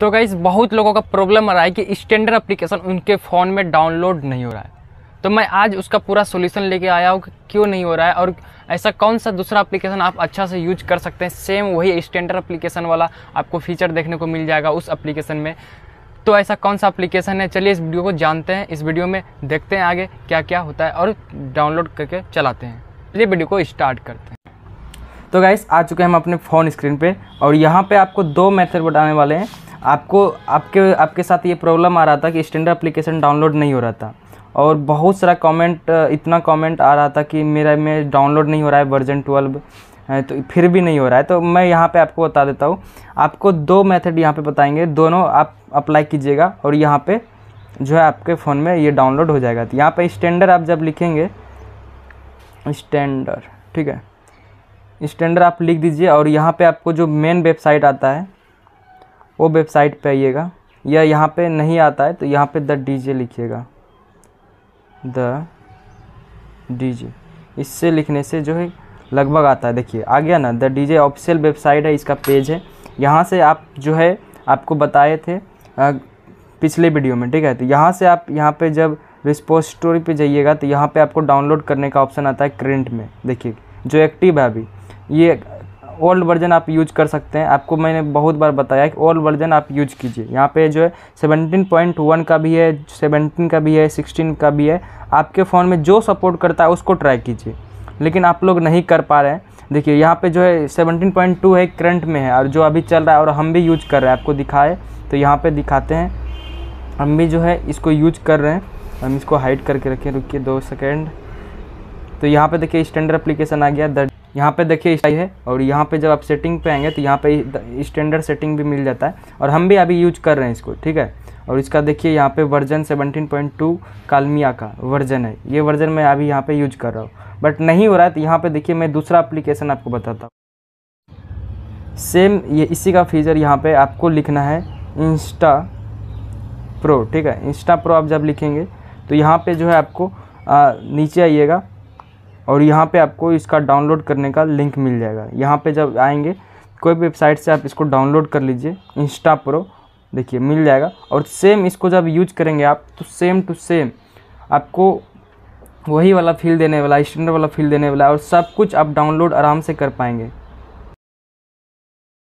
तो गाइज बहुत लोगों का प्रॉब्लम आ रहा है कि स्टैंडर्ड अप्लीकेशन उनके फ़ोन में डाउनलोड नहीं हो रहा है तो मैं आज उसका पूरा सोल्यूशन लेके आया हूँ कि क्यों नहीं हो रहा है और ऐसा कौन सा दूसरा एप्लीकेशन आप अच्छा से यूज कर सकते हैं सेम वही स्टैंडर्ड एप्लीकेशन वाला आपको फीचर देखने को मिल जाएगा उस एप्लीकेशन में तो ऐसा कौन सा एप्लीकेशन है चलिए इस वीडियो को जानते हैं इस वीडियो में देखते हैं आगे क्या क्या होता है और डाउनलोड करके चलाते हैं चलिए वीडियो को स्टार्ट करते हैं तो गाइस आ चुके हैं हम अपने फ़ोन स्क्रीन पर और यहाँ पर आपको दो मेथड बताने वाले हैं आपको आपके आपके साथ ये प्रॉब्लम आ रहा था कि स्टैंडर्ड अप्लीकेशन डाउनलोड नहीं हो रहा था और बहुत सारा कमेंट इतना कमेंट आ रहा था कि मेरा में डाउनलोड नहीं हो रहा है वर्जन ट्वेल्व तो फिर भी नहीं हो रहा है तो मैं यहाँ पे आपको बता देता हूँ आपको दो मेथड यहाँ पे बताएंगे दोनों आप अप्लाई कीजिएगा और यहाँ पे जो है आपके फ़ोन में ये डाउनलोड हो जाएगा तो यहाँ पर स्टैंडर्ड आप जब लिखेंगे स्टैंडर्ड ठीक है स्टैंडर्ड आप लिख दीजिए और यहाँ पर आपको जो मेन वेबसाइट आता है वो वेबसाइट पे आइएगा या यहाँ पे नहीं आता है तो यहाँ पे द डीजे लिखिएगा द डीजे इससे लिखने से जो है लगभग आता है देखिए आ गया ना द डीजे ऑफिशियल वेबसाइट है इसका पेज है यहाँ से आप जो है आपको बताए थे आ, पिछले वीडियो में ठीक है तो यहाँ से आप यहाँ पे जब रिस्पोस्टोरी पे जाइएगा तो यहाँ पे आपको डाउनलोड करने का ऑप्शन आता है क्रिंट में देखिए जो एक्टिव है अभी ये ओल्ड वर्जन आप यूज कर सकते हैं आपको मैंने बहुत बार बताया कि ओल्ड वर्जन आप यूज कीजिए यहाँ पे जो है 17.1 का भी है 17 का भी है 16 का भी है आपके फ़ोन में जो सपोर्ट करता है उसको ट्राई कीजिए लेकिन आप लोग नहीं कर पा रहे हैं देखिए यहाँ पे जो है 17.2 है करंट में है और जो अभी चल रहा है और हम भी यूज कर रहे हैं आपको दिखाए तो यहाँ पर दिखाते हैं हम भी जो है इसको यूज कर रहे हैं हम इसको हाइड करके रखें रुकिए दो सेकेंड तो यहाँ पे देखिए स्टैंडर्ड एप्लीकेशन आ गया दर्ज यहाँ पे देखिए स्टाइल है और यहाँ पे जब आप सेटिंग पे आएंगे तो यहाँ पे स्टैंडर्ड सेटिंग भी मिल जाता है और हम भी अभी यूज कर रहे हैं इसको ठीक है और इसका देखिए यहाँ पे वर्जन 17.2 कालमिया का वर्जन है ये वर्जन मैं अभी यहाँ पे यूज कर रहा हूँ बट नहीं हो रहा है तो यहाँ पे देखिए मैं दूसरा अप्लीकेशन आपको बताता हूँ सेम ये इसी का फीचर यहाँ पर आपको लिखना है इंस्टा प्रो ठीक है इंस्टा प्रो आप जब लिखेंगे तो यहाँ पर जो है आपको आ, नीचे आइएगा और यहाँ पे आपको इसका डाउनलोड करने का लिंक मिल जाएगा यहाँ पे जब आएंगे कोई भी वेबसाइट से आप इसको डाउनलोड कर लीजिए इंस्टा प्रो देखिए मिल जाएगा और सेम इसको जब यूज करेंगे आप तो सेम टू सेम आपको वही वाला फील देने वाला स्टैंडर्ड वाला फील देने वाला और सब कुछ आप डाउनलोड आराम से कर पाएंगे